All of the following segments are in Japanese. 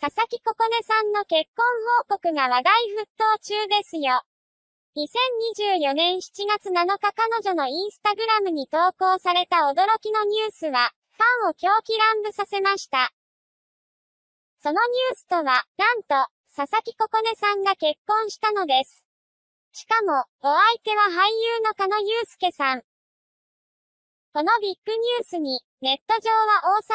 佐々木ここねさんの結婚報告が話題沸騰中ですよ。2024年7月7日彼女のインスタグラムに投稿された驚きのニュースは、ファンを狂気乱舞させました。そのニュースとは、なんと、佐々木ここねさんが結婚したのです。しかも、お相手は俳優の加野祐介さん。このビッグニュースに、ネット上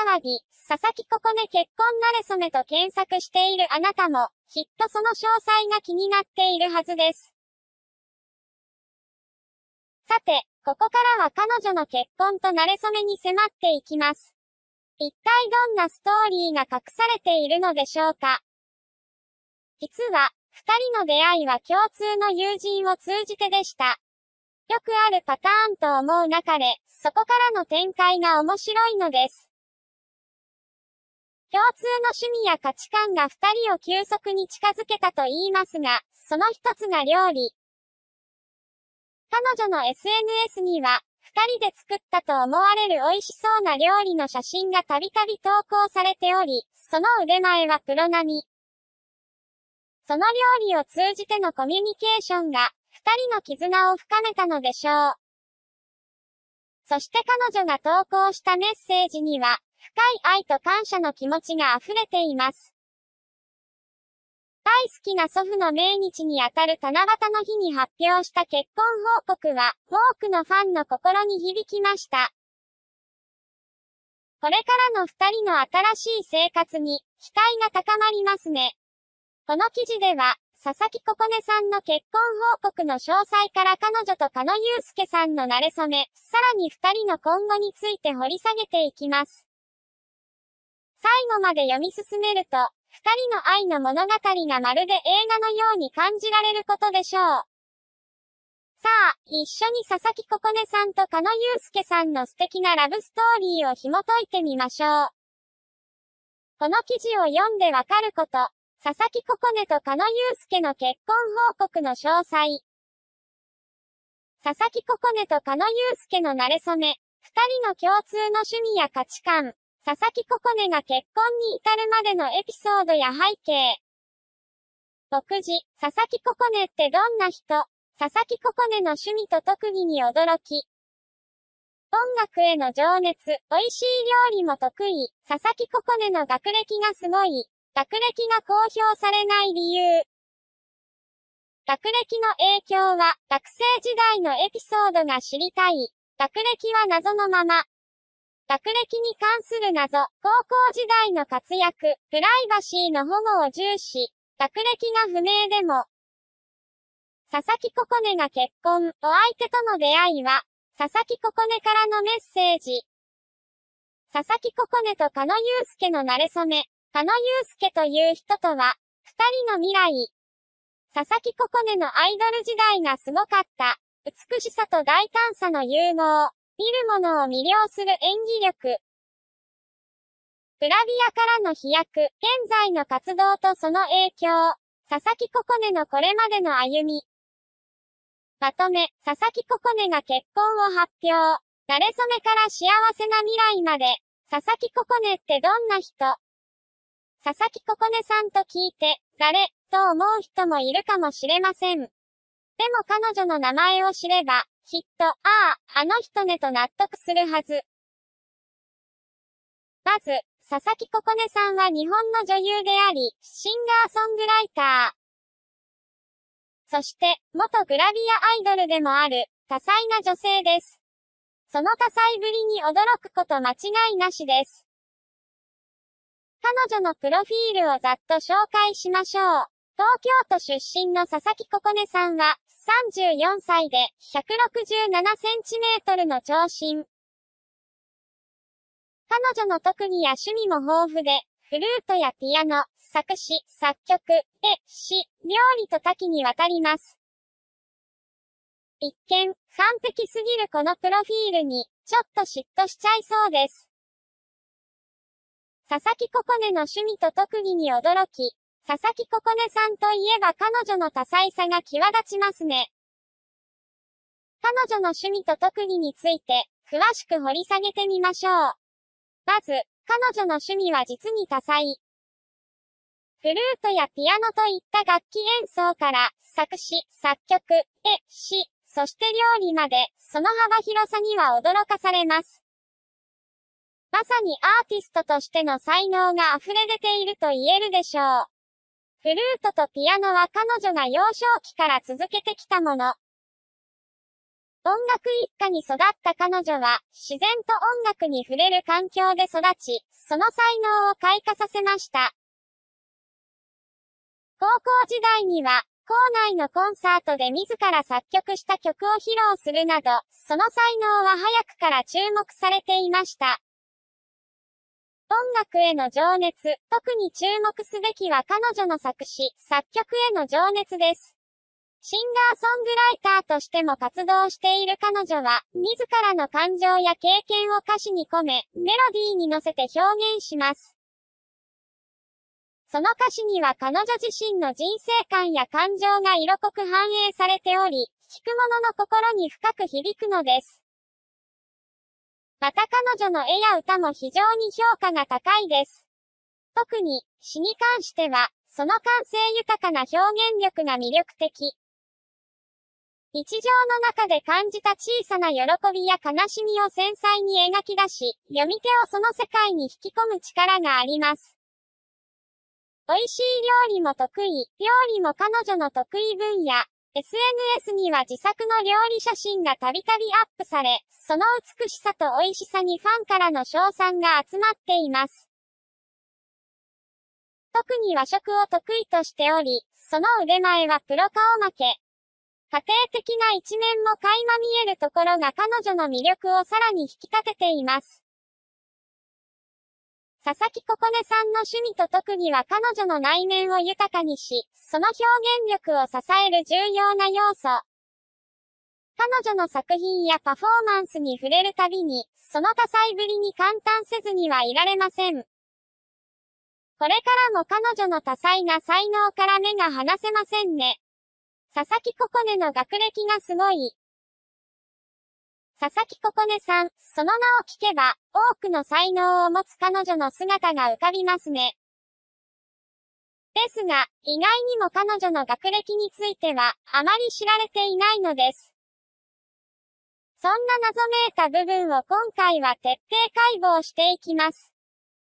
は大騒ぎ、佐々木ここね結婚なれそめと検索しているあなたも、きっとその詳細が気になっているはずです。さて、ここからは彼女の結婚となれそめに迫っていきます。一体どんなストーリーが隠されているのでしょうか実は、二人の出会いは共通の友人を通じてでした。よくあるパターンと思う中で、そこからの展開が面白いのです。共通の趣味や価値観が二人を急速に近づけたと言いますが、その一つが料理。彼女の SNS には、二人で作ったと思われる美味しそうな料理の写真がたびたび投稿されており、その腕前はプロ並み。その料理を通じてのコミュニケーションが、二人の絆を深めたのでしょう。そして彼女が投稿したメッセージには、深い愛と感謝の気持ちが溢れています。大好きな祖父の命日にあたる七夕の日に発表した結婚報告は、多くのファンの心に響きました。これからの二人の新しい生活に、期待が高まりますね。この記事では、佐々木ここねさんの結婚報告の詳細から彼女と狩野祐介さんの慣れ初め、さらに二人の今後について掘り下げていきます。最後まで読み進めると、二人の愛の物語がまるで映画のように感じられることでしょう。さあ、一緒に佐々木ここねさんと狩野祐介さんの素敵なラブストーリーを紐解いてみましょう。この記事を読んでわかること、佐々木心こと加野祐介の結婚報告の詳細。佐々木心こと加野祐介の馴れ初め、二人の共通の趣味や価値観、佐々木心こが結婚に至るまでのエピソードや背景。牧師、佐々木心こってどんな人佐々木心この趣味と特技に驚き。音楽への情熱、美味しい料理も得意、佐々木心この学歴がすごい、学歴が公表されない理由。学歴の影響は、学生時代のエピソードが知りたい。学歴は謎のまま。学歴に関する謎、高校時代の活躍、プライバシーの保護を重視。学歴が不明でも。佐々木ここねが結婚、お相手との出会いは、佐々木ここねからのメッセージ。佐々木ここねと加野祐介の馴れ初め。鹿野祐介という人とは、二人の未来。佐々木ここねのアイドル時代がすごかった。美しさと大胆さの融合。見る者を魅了する演技力。グラビアからの飛躍、現在の活動とその影響。佐々木ここねのこれまでの歩み。まとめ、佐々木ここねが結婚を発表。慣れ初めから幸せな未来まで。佐々木ここねってどんな人佐々木ここねさんと聞いて、誰、と思う人もいるかもしれません。でも彼女の名前を知れば、きっと、ああ、あの人ねと納得するはず。まず、佐々木ここねさんは日本の女優であり、シンガーソングライター。そして、元グラビアアイドルでもある、多彩な女性です。その多彩ぶりに驚くこと間違いなしです。彼女のプロフィールをざっと紹介しましょう。東京都出身の佐々木ここねさんは、34歳で、1 6 7センチメートルの長身。彼女の特技や趣味も豊富で、フルートやピアノ、作詞、作曲、絵、詩、料理と多岐にわたります。一見、完璧すぎるこのプロフィールに、ちょっと嫉妬しちゃいそうです。佐々木ここねの趣味と特技に驚き、佐々木ここねさんといえば彼女の多彩さが際立ちますね。彼女の趣味と特技について、詳しく掘り下げてみましょう。まず、彼女の趣味は実に多彩。フルートやピアノといった楽器演奏から、作詞、作曲、絵、詩、そして料理まで、その幅広さには驚かされます。まさにアーティストとしての才能が溢れ出ていると言えるでしょう。フルートとピアノは彼女が幼少期から続けてきたもの。音楽一家に育った彼女は、自然と音楽に触れる環境で育ち、その才能を開花させました。高校時代には、校内のコンサートで自ら作曲した曲を披露するなど、その才能は早くから注目されていました。音楽への情熱、特に注目すべきは彼女の作詞、作曲への情熱です。シンガーソングライターとしても活動している彼女は、自らの感情や経験を歌詞に込め、メロディーに乗せて表現します。その歌詞には彼女自身の人生観や感情が色濃く反映されており、聴く者の心に深く響くのです。また彼女の絵や歌も非常に評価が高いです。特に、詩に関しては、その感性豊かな表現力が魅力的。日常の中で感じた小さな喜びや悲しみを繊細に描き出し、読み手をその世界に引き込む力があります。美味しい料理も得意、料理も彼女の得意分野、SNS には自作の料理写真がたびたびアップされ、その美しさと美味しさにファンからの賞賛が集まっています。特に和食を得意としており、その腕前はプロ顔負け。家庭的な一面も垣間見えるところが彼女の魅力をさらに引き立てています。佐々木ここねさんの趣味と特技は彼女の内面を豊かにし、その表現力を支える重要な要素。彼女の作品やパフォーマンスに触れるたびに、その多彩ぶりに簡単せずにはいられません。これからも彼女の多彩な才能から目が離せませんね。佐々木ここねの学歴がすごい。佐々木ここねさん、その名を聞けば、多くの才能を持つ彼女の姿が浮かびますね。ですが、意外にも彼女の学歴については、あまり知られていないのです。そんな謎めいた部分を今回は徹底解剖していきます。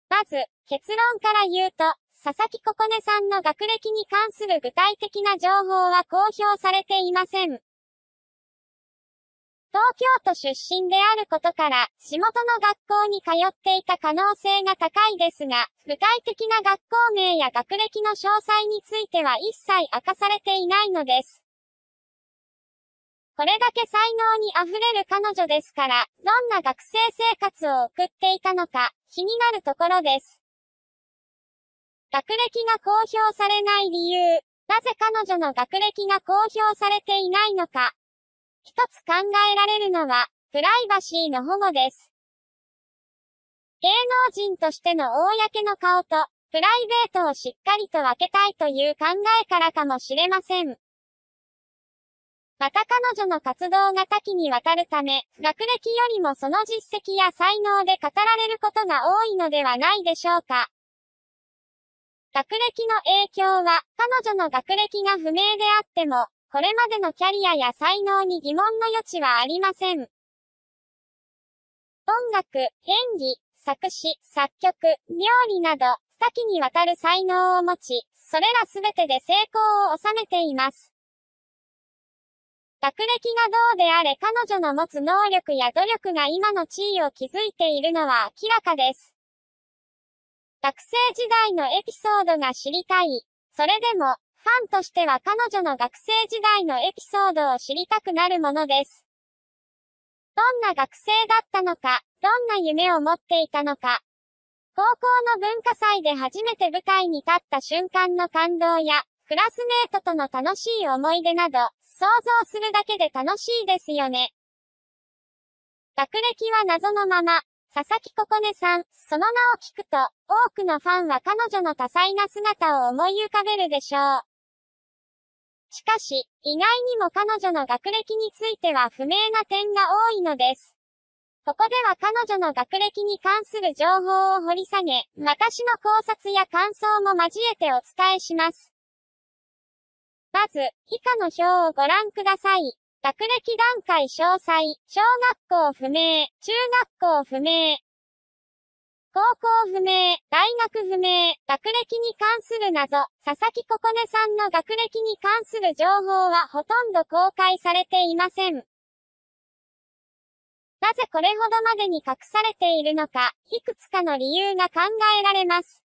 まず、結論から言うと、佐々木ここねさんの学歴に関する具体的な情報は公表されていません。東京都出身であることから、地元の学校に通っていた可能性が高いですが、具体的な学校名や学歴の詳細については一切明かされていないのです。これだけ才能に溢れる彼女ですから、どんな学生生活を送っていたのか、気になるところです。学歴が公表されない理由、なぜ彼女の学歴が公表されていないのか、一つ考えられるのは、プライバシーの保護です。芸能人としての公の顔と、プライベートをしっかりと分けたいという考えからかもしれません。また彼女の活動が多岐にわたるため、学歴よりもその実績や才能で語られることが多いのではないでしょうか。学歴の影響は、彼女の学歴が不明であっても、これまでのキャリアや才能に疑問の余地はありません。音楽、演技、作詞、作曲、料理など、多岐にわたる才能を持ち、それらすべてで成功を収めています。学歴がどうであれ彼女の持つ能力や努力が今の地位を築いているのは明らかです。学生時代のエピソードが知りたい。それでも、ファンとしては彼女の学生時代のエピソードを知りたくなるものです。どんな学生だったのか、どんな夢を持っていたのか。高校の文化祭で初めて舞台に立った瞬間の感動や、クラスメートとの楽しい思い出など、想像するだけで楽しいですよね。学歴は謎のまま、佐々木心音さん、その名を聞くと、多くのファンは彼女の多彩な姿を思い浮かべるでしょう。しかし、意外にも彼女の学歴については不明な点が多いのです。ここでは彼女の学歴に関する情報を掘り下げ、私の考察や感想も交えてお伝えします。まず、以下の表をご覧ください。学歴段階詳細、小学校不明、中学校不明、高校不明、大学不明、学歴に関する謎、佐々木ここねさんの学歴に関する情報はほとんど公開されていません。なぜこれほどまでに隠されているのか、いくつかの理由が考えられます。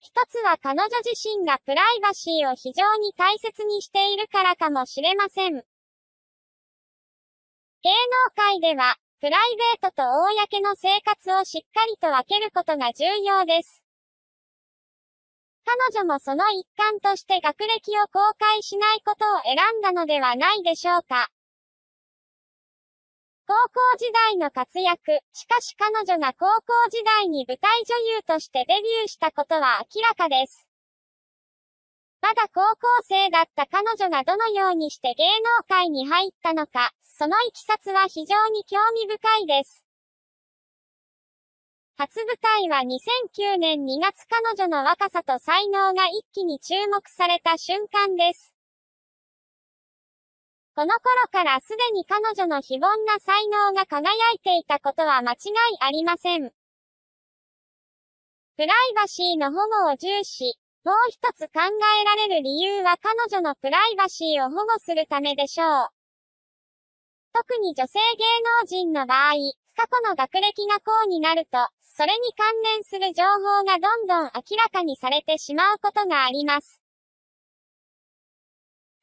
一つは彼女自身がプライバシーを非常に大切にしているからかもしれません。芸能界では、プライベートと公の生活をしっかりと分けることが重要です。彼女もその一環として学歴を公開しないことを選んだのではないでしょうか。高校時代の活躍、しかし彼女が高校時代に舞台女優としてデビューしたことは明らかです。まだ高校生だった彼女がどのようにして芸能界に入ったのか、そのいきさつは非常に興味深いです。初舞台は2009年2月彼女の若さと才能が一気に注目された瞬間です。この頃からすでに彼女の非凡な才能が輝いていたことは間違いありません。プライバシーの保護を重視、もう一つ考えられる理由は彼女のプライバシーを保護するためでしょう。特に女性芸能人の場合、過去の学歴がこうになると、それに関連する情報がどんどん明らかにされてしまうことがあります。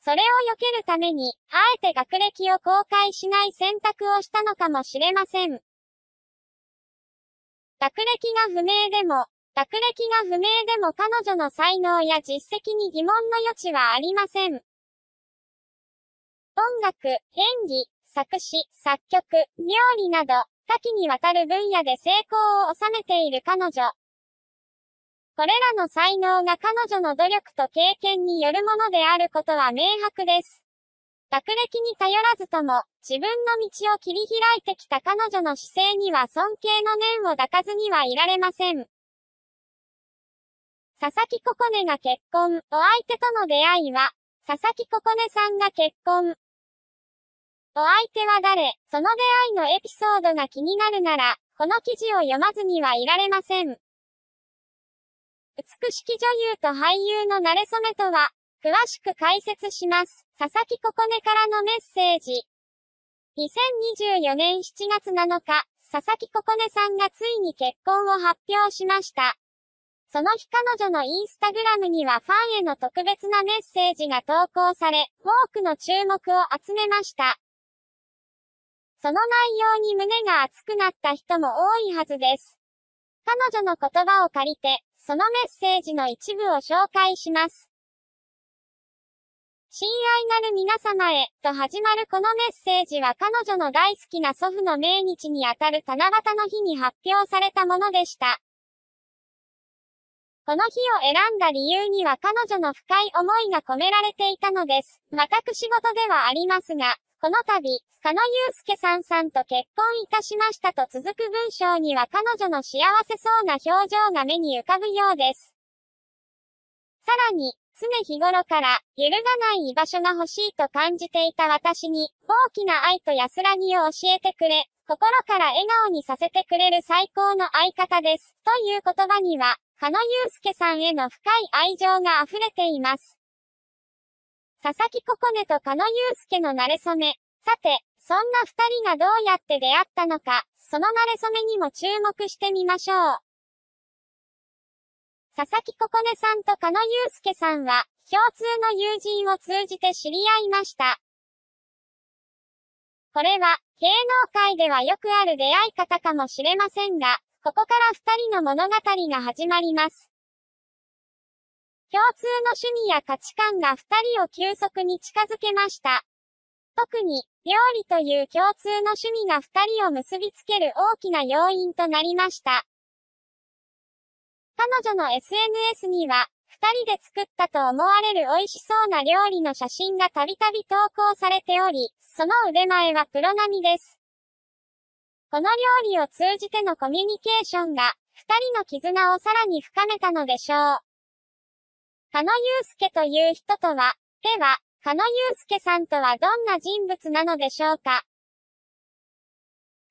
それを避けるために、あえて学歴を公開しない選択をしたのかもしれません。学歴が不明でも、学歴が不明でも彼女の才能や実績に疑問の余地はありません。音楽、演技、作詞、作曲、料理など、多岐にわたる分野で成功を収めている彼女。これらの才能が彼女の努力と経験によるものであることは明白です。学歴に頼らずとも、自分の道を切り開いてきた彼女の姿勢には尊敬の念を抱かずにはいられません。佐々木ここねが結婚、お相手との出会いは、佐々木ここねさんが結婚。お相手は誰その出会いのエピソードが気になるなら、この記事を読まずにはいられません。美しき女優と俳優の慣れ初めとは、詳しく解説します。佐々木ここねからのメッセージ。2024年7月7日、佐々木ここねさんがついに結婚を発表しました。その日彼女のインスタグラムにはファンへの特別なメッセージが投稿され、多くの注目を集めました。その内容に胸が熱くなった人も多いはずです。彼女の言葉を借りて、そのメッセージの一部を紹介します。親愛なる皆様へ、と始まるこのメッセージは彼女の大好きな祖父の命日にあたる七夕の日に発表されたものでした。この日を選んだ理由には彼女の深い思いが込められていたのです。またく仕事ではありますが、この度、加野祐介さんさんと結婚いたしましたと続く文章には彼女の幸せそうな表情が目に浮かぶようです。さらに、常日頃から揺るがない居場所が欲しいと感じていた私に、大きな愛と安らぎを教えてくれ、心から笑顔にさせてくれる最高の相方です。という言葉には、加野祐介さんへの深い愛情が溢れています。佐々木ここねと加野祐介の馴れ初め。さて、そんな二人がどうやって出会ったのか、その馴れ初めにも注目してみましょう。佐々木ここねさんと加野祐介さんは、共通の友人を通じて知り合いました。これは、芸能界ではよくある出会い方かもしれませんが、ここから二人の物語が始まります。共通の趣味や価値観が二人を急速に近づけました。特に、料理という共通の趣味が二人を結びつける大きな要因となりました。彼女の SNS には、二人で作ったと思われる美味しそうな料理の写真がたびたび投稿されており、その腕前はプロ並みです。この料理を通じてのコミュニケーションが、二人の絆をさらに深めたのでしょう。加野祐介という人とは、では、加野祐介さんとはどんな人物なのでしょうか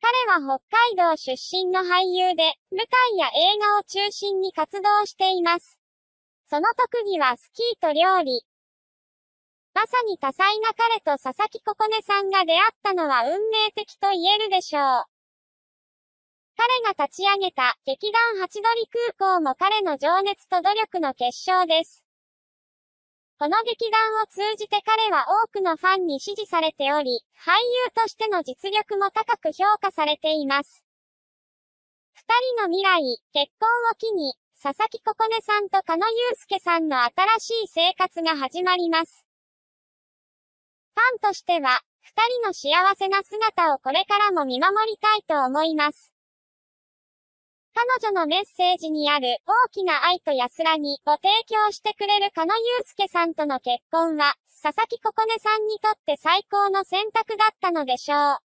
彼は北海道出身の俳優で、舞台や映画を中心に活動しています。その特技はスキーと料理。まさに多彩な彼と佐々木心ねさんが出会ったのは運命的と言えるでしょう。彼が立ち上げた劇団ハチドリ空港も彼の情熱と努力の結晶です。この劇団を通じて彼は多くのファンに支持されており、俳優としての実力も高く評価されています。二人の未来、結婚を機に、佐々木ここねさんと加野祐介さんの新しい生活が始まります。ファンとしては、二人の幸せな姿をこれからも見守りたいと思います。彼女のメッセージにある大きな愛と安らぎを提供してくれる加野祐介さんとの結婚は、佐々木ここねさんにとって最高の選択だったのでしょう。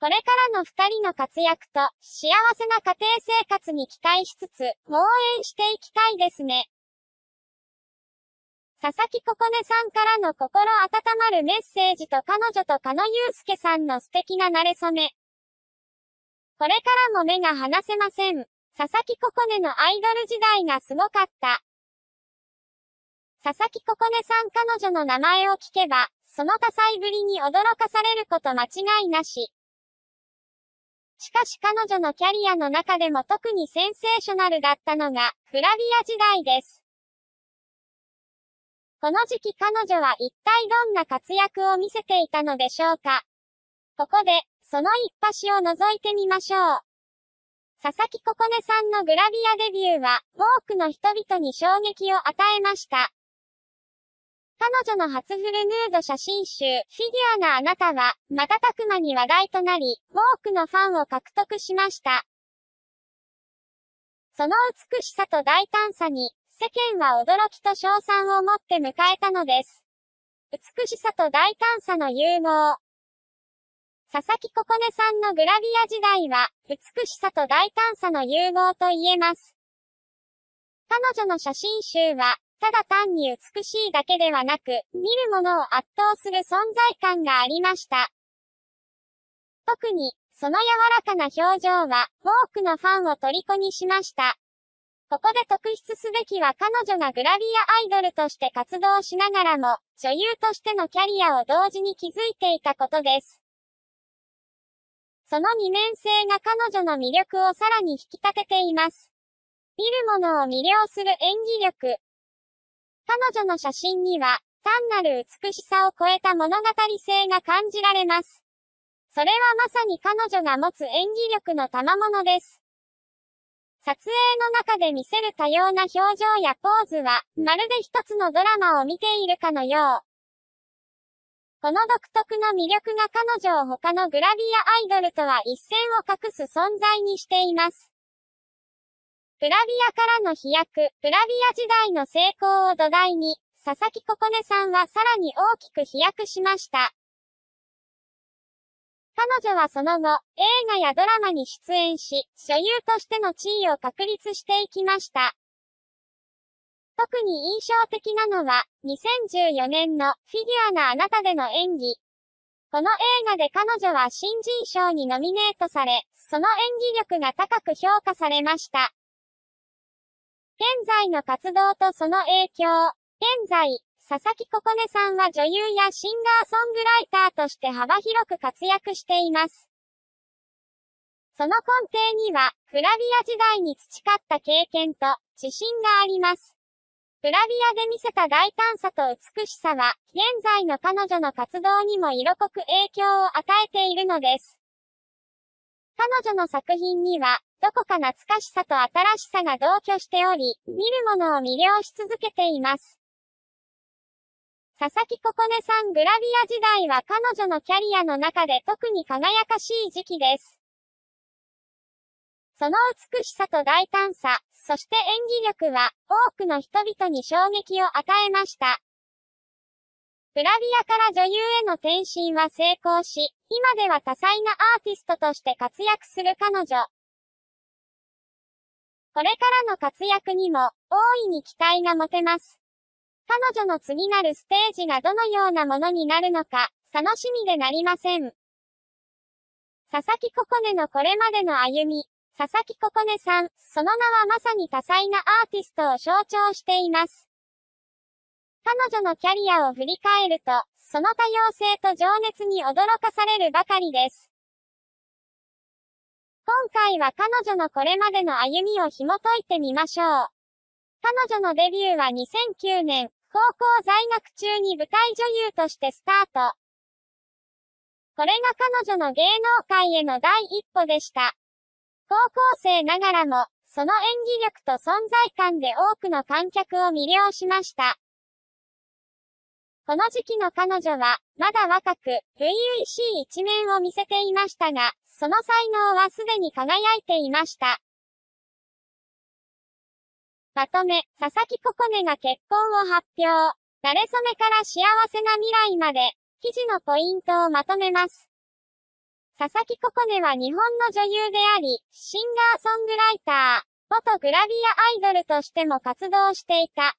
これからの二人の活躍と、幸せな家庭生活に期待しつつ、応援していきたいですね。佐々木ここねさんからの心温まるメッセージと彼女と加野祐介さんの素敵な馴れ初め、これからも目が離せません。佐々木ここねのアイドル時代がすごかった。佐々木ここねさん彼女の名前を聞けば、その多彩ぶりに驚かされること間違いなし。しかし彼女のキャリアの中でも特にセンセーショナルだったのが、フラビア時代です。この時期彼女は一体どんな活躍を見せていたのでしょうか。ここで、その一端を覗いてみましょう。佐々木ここねさんのグラビアデビューは、多くの人々に衝撃を与えました。彼女の初フルヌード写真集、フィギュアなあなたは、瞬く間に話題となり、多くのファンを獲得しました。その美しさと大胆さに、世間は驚きと称賛をもって迎えたのです。美しさと大胆さの融合、佐々木ここねさんのグラビア時代は、美しさと大胆さの融合と言えます。彼女の写真集は、ただ単に美しいだけではなく、見るものを圧倒する存在感がありました。特に、その柔らかな表情は、多くのファンを虜にしました。ここで特筆すべきは彼女がグラビアアイドルとして活動しながらも、女優としてのキャリアを同時に築いていたことです。その二面性が彼女の魅力をさらに引き立てています。見る者を魅了する演技力。彼女の写真には、単なる美しさを超えた物語性が感じられます。それはまさに彼女が持つ演技力の賜物です。撮影の中で見せる多様な表情やポーズは、まるで一つのドラマを見ているかのよう。この独特の魅力が彼女を他のグラビアアイドルとは一線を画す存在にしています。グラビアからの飛躍、グラビア時代の成功を土台に、佐々木ここねさんはさらに大きく飛躍しました。彼女はその後、映画やドラマに出演し、所有としての地位を確立していきました。特に印象的なのは、2014年のフィギュアなあなたでの演技。この映画で彼女は新人賞にノミネートされ、その演技力が高く評価されました。現在の活動とその影響。現在、佐々木ここねさんは女優やシンガーソングライターとして幅広く活躍しています。その根底には、グラビア時代に培った経験と自信があります。グラビアで見せた大胆さと美しさは、現在の彼女の活動にも色濃く影響を与えているのです。彼女の作品には、どこか懐かしさと新しさが同居しており、見るものを魅了し続けています。佐々木ここねさんグラビア時代は彼女のキャリアの中で特に輝かしい時期です。その美しさと大胆さ、そして演技力は、多くの人々に衝撃を与えました。グラビアから女優への転身は成功し、今では多彩なアーティストとして活躍する彼女。これからの活躍にも、大いに期待が持てます。彼女の次なるステージがどのようなものになるのか、楽しみでなりません。佐々木心音のこれまでの歩み、佐々木ここねさん、その名はまさに多彩なアーティストを象徴しています。彼女のキャリアを振り返ると、その多様性と情熱に驚かされるばかりです。今回は彼女のこれまでの歩みを紐解いてみましょう。彼女のデビューは2009年、高校在学中に舞台女優としてスタート。これが彼女の芸能界への第一歩でした。高校生ながらも、その演技力と存在感で多くの観客を魅了しました。この時期の彼女は、まだ若く、初々しい一面を見せていましたが、その才能はすでに輝いていました。まとめ、佐々木ココネが結婚を発表。慣れ初めから幸せな未来まで、記事のポイントをまとめます。佐々木ココネは日本の女優であり、シンガーソングライター、元グラビアアイドルとしても活動していた。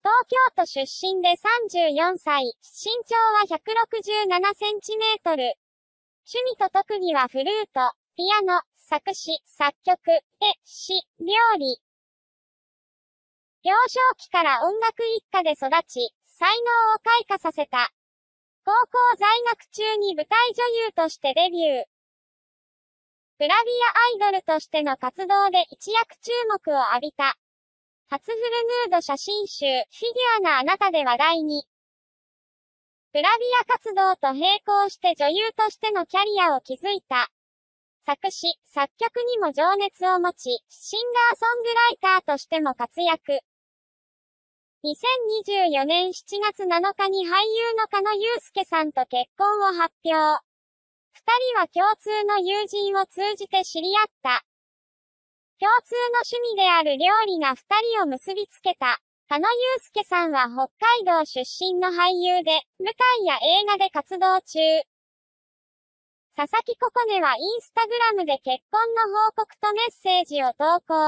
東京都出身で34歳、身長は167センチメートル。趣味と特技はフルート、ピアノ、作詞、作曲、絵、詩、料理。幼少期から音楽一家で育ち、才能を開花させた。高校在学中に舞台女優としてデビュー。グラビアアイドルとしての活動で一躍注目を浴びた。初フルヌード写真集、フィギュアなあなたで話題に。グラビア活動と並行して女優としてのキャリアを築いた。作詞、作曲にも情熱を持ち、シンガーソングライターとしても活躍。2024年7月7日に俳優の加野祐介さんと結婚を発表。二人は共通の友人を通じて知り合った。共通の趣味である料理が二人を結びつけた。加野祐介さんは北海道出身の俳優で、舞台や映画で活動中。佐々木心音はインスタグラムで結婚の報告とメッセージを投稿。